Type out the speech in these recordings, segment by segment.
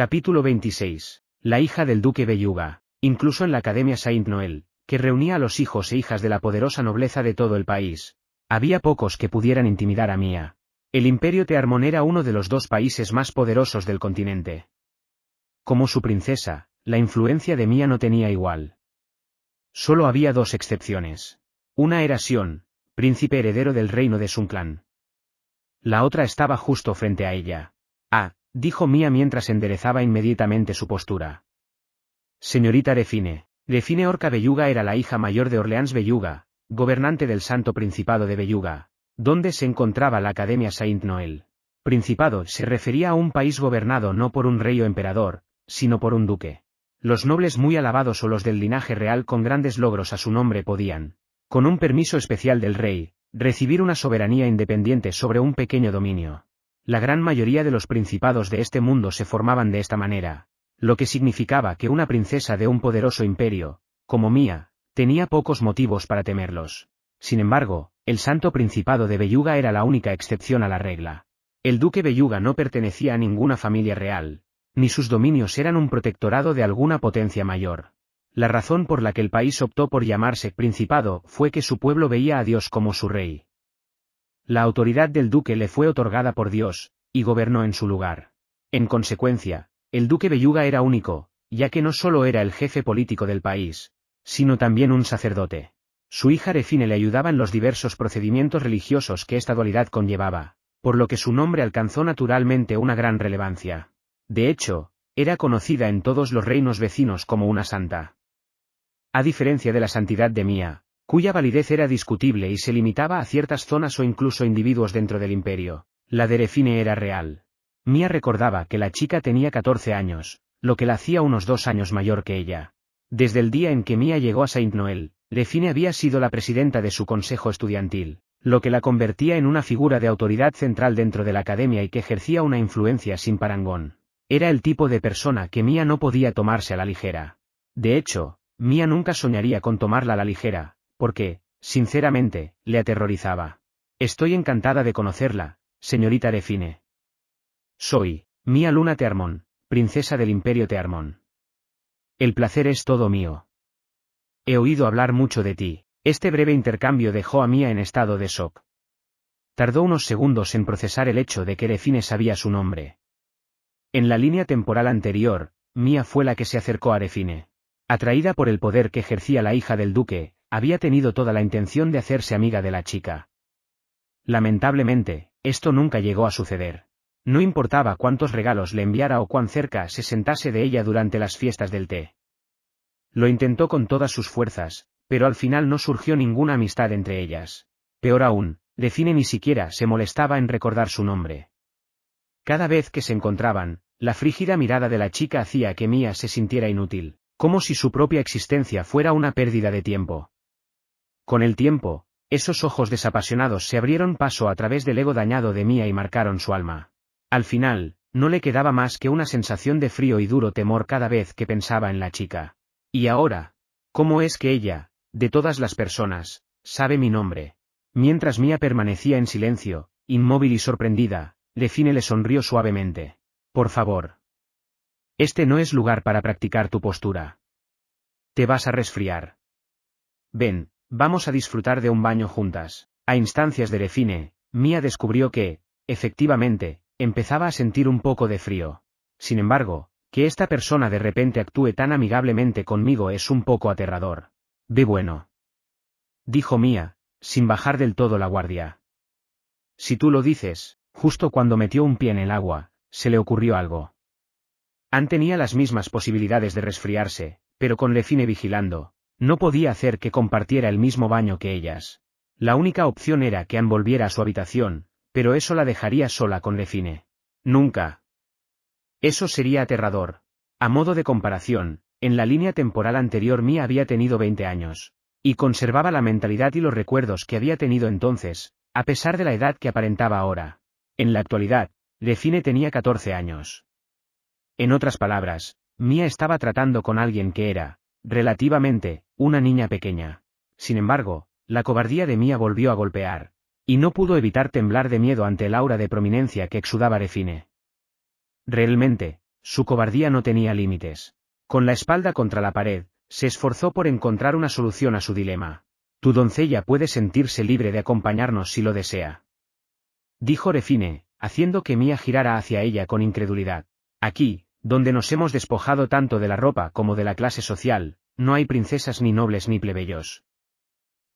Capítulo 26. La hija del duque Belluga. Incluso en la Academia Saint Noel, que reunía a los hijos e hijas de la poderosa nobleza de todo el país, había pocos que pudieran intimidar a Mía. El imperio Tearmón era uno de los dos países más poderosos del continente. Como su princesa, la influencia de Mía no tenía igual. Solo había dos excepciones. Una era Sion, príncipe heredero del reino de Sunclan. La otra estaba justo frente a ella. Ah dijo Mía mientras enderezaba inmediatamente su postura. Señorita Refine, Refine Orca Belluga era la hija mayor de Orleans Belluga, gobernante del Santo Principado de Belluga, donde se encontraba la Academia Saint Noel. Principado se refería a un país gobernado no por un rey o emperador, sino por un duque. Los nobles muy alabados o los del linaje real con grandes logros a su nombre podían, con un permiso especial del rey, recibir una soberanía independiente sobre un pequeño dominio. La gran mayoría de los principados de este mundo se formaban de esta manera, lo que significaba que una princesa de un poderoso imperio, como Mía, tenía pocos motivos para temerlos. Sin embargo, el santo principado de Belluga era la única excepción a la regla. El duque Belluga no pertenecía a ninguna familia real, ni sus dominios eran un protectorado de alguna potencia mayor. La razón por la que el país optó por llamarse Principado fue que su pueblo veía a Dios como su rey. La autoridad del duque le fue otorgada por Dios, y gobernó en su lugar. En consecuencia, el duque Belluga era único, ya que no solo era el jefe político del país, sino también un sacerdote. Su hija Refine le ayudaba en los diversos procedimientos religiosos que esta dualidad conllevaba, por lo que su nombre alcanzó naturalmente una gran relevancia. De hecho, era conocida en todos los reinos vecinos como una santa. A diferencia de la santidad de Mía, cuya validez era discutible y se limitaba a ciertas zonas o incluso individuos dentro del imperio. La de Refine era real. Mia recordaba que la chica tenía 14 años, lo que la hacía unos dos años mayor que ella. Desde el día en que Mia llegó a Saint Noel, Refine había sido la presidenta de su consejo estudiantil, lo que la convertía en una figura de autoridad central dentro de la academia y que ejercía una influencia sin parangón. Era el tipo de persona que Mia no podía tomarse a la ligera. De hecho, Mia nunca soñaría con tomarla a la ligera, porque, sinceramente, le aterrorizaba. Estoy encantada de conocerla, señorita Refine. Soy, Mía Luna Termón, princesa del Imperio Tearmón. El placer es todo mío. He oído hablar mucho de ti. Este breve intercambio dejó a Mía en estado de shock. Tardó unos segundos en procesar el hecho de que Refine sabía su nombre. En la línea temporal anterior, Mía fue la que se acercó a Arefine. Atraída por el poder que ejercía la hija del duque, había tenido toda la intención de hacerse amiga de la chica. Lamentablemente, esto nunca llegó a suceder. No importaba cuántos regalos le enviara o cuán cerca se sentase de ella durante las fiestas del té. Lo intentó con todas sus fuerzas, pero al final no surgió ninguna amistad entre ellas. Peor aún, de cine ni siquiera se molestaba en recordar su nombre. Cada vez que se encontraban, la frígida mirada de la chica hacía que Mía se sintiera inútil, como si su propia existencia fuera una pérdida de tiempo. Con el tiempo, esos ojos desapasionados se abrieron paso a través del ego dañado de Mía y marcaron su alma. Al final, no le quedaba más que una sensación de frío y duro temor cada vez que pensaba en la chica. Y ahora, ¿cómo es que ella, de todas las personas, sabe mi nombre? Mientras Mía permanecía en silencio, inmóvil y sorprendida, Define le sonrió suavemente. Por favor. Este no es lugar para practicar tu postura. Te vas a resfriar. Ven, Vamos a disfrutar de un baño juntas. A instancias de Refine, Mia descubrió que, efectivamente, empezaba a sentir un poco de frío. Sin embargo, que esta persona de repente actúe tan amigablemente conmigo es un poco aterrador. De bueno. Dijo Mia, sin bajar del todo la guardia. Si tú lo dices, justo cuando metió un pie en el agua, se le ocurrió algo. Han tenía las mismas posibilidades de resfriarse, pero con Lefine vigilando, no podía hacer que compartiera el mismo baño que ellas. La única opción era que envolviera volviera a su habitación, pero eso la dejaría sola con Lefine. Nunca. Eso sería aterrador. A modo de comparación, en la línea temporal anterior Mia había tenido 20 años. Y conservaba la mentalidad y los recuerdos que había tenido entonces, a pesar de la edad que aparentaba ahora. En la actualidad, Lefine tenía 14 años. En otras palabras, Mia estaba tratando con alguien que era, relativamente, una niña pequeña. Sin embargo, la cobardía de Mía volvió a golpear, y no pudo evitar temblar de miedo ante el aura de prominencia que exudaba Refine. Realmente, su cobardía no tenía límites. Con la espalda contra la pared, se esforzó por encontrar una solución a su dilema. Tu doncella puede sentirse libre de acompañarnos si lo desea. Dijo Refine, haciendo que Mía girara hacia ella con incredulidad. Aquí, donde nos hemos despojado tanto de la ropa como de la clase social, no hay princesas ni nobles ni plebeyos.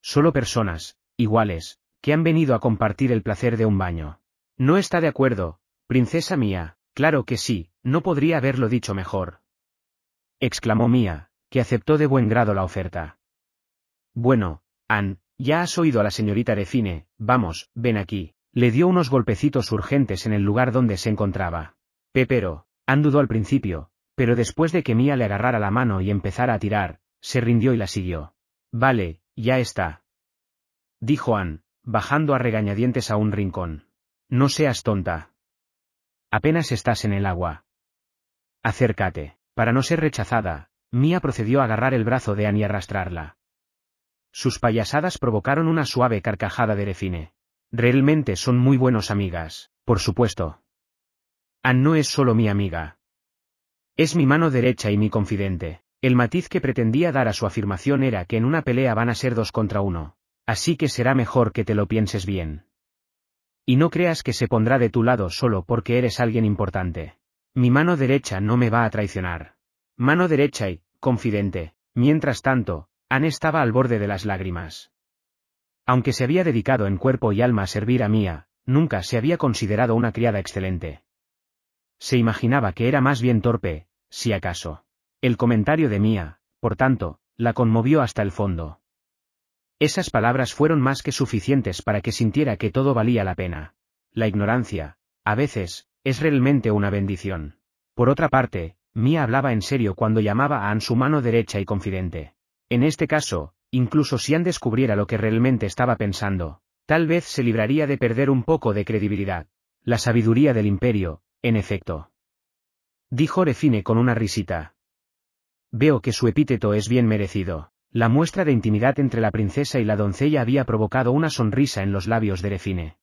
Solo personas, iguales, que han venido a compartir el placer de un baño. No está de acuerdo, princesa mía, claro que sí, no podría haberlo dicho mejor. Exclamó Mía, que aceptó de buen grado la oferta. Bueno, Ann, ya has oído a la señorita de cine, vamos, ven aquí. Le dio unos golpecitos urgentes en el lugar donde se encontraba. Pepero, Ann dudó al principio, pero después de que Mia le agarrara la mano y empezara a tirar, se rindió y la siguió. Vale, ya está. Dijo Ann, bajando a regañadientes a un rincón. No seas tonta. Apenas estás en el agua. Acércate. Para no ser rechazada, Mia procedió a agarrar el brazo de Ann y arrastrarla. Sus payasadas provocaron una suave carcajada de Refine. Realmente son muy buenos amigas, por supuesto. Ann no es solo mi amiga, es mi mano derecha y mi confidente. El matiz que pretendía dar a su afirmación era que en una pelea van a ser dos contra uno. Así que será mejor que te lo pienses bien. Y no creas que se pondrá de tu lado solo porque eres alguien importante. Mi mano derecha no me va a traicionar. Mano derecha y, confidente. Mientras tanto, Anne estaba al borde de las lágrimas. Aunque se había dedicado en cuerpo y alma a servir a Mía, nunca se había considerado una criada excelente. Se imaginaba que era más bien torpe, si acaso. El comentario de Mía, por tanto, la conmovió hasta el fondo. Esas palabras fueron más que suficientes para que sintiera que todo valía la pena. La ignorancia, a veces, es realmente una bendición. Por otra parte, Mia hablaba en serio cuando llamaba a An su mano derecha y confidente. En este caso, incluso si An descubriera lo que realmente estaba pensando, tal vez se libraría de perder un poco de credibilidad. La sabiduría del imperio, en efecto. Dijo Refine con una risita. Veo que su epíteto es bien merecido. La muestra de intimidad entre la princesa y la doncella había provocado una sonrisa en los labios de Refine.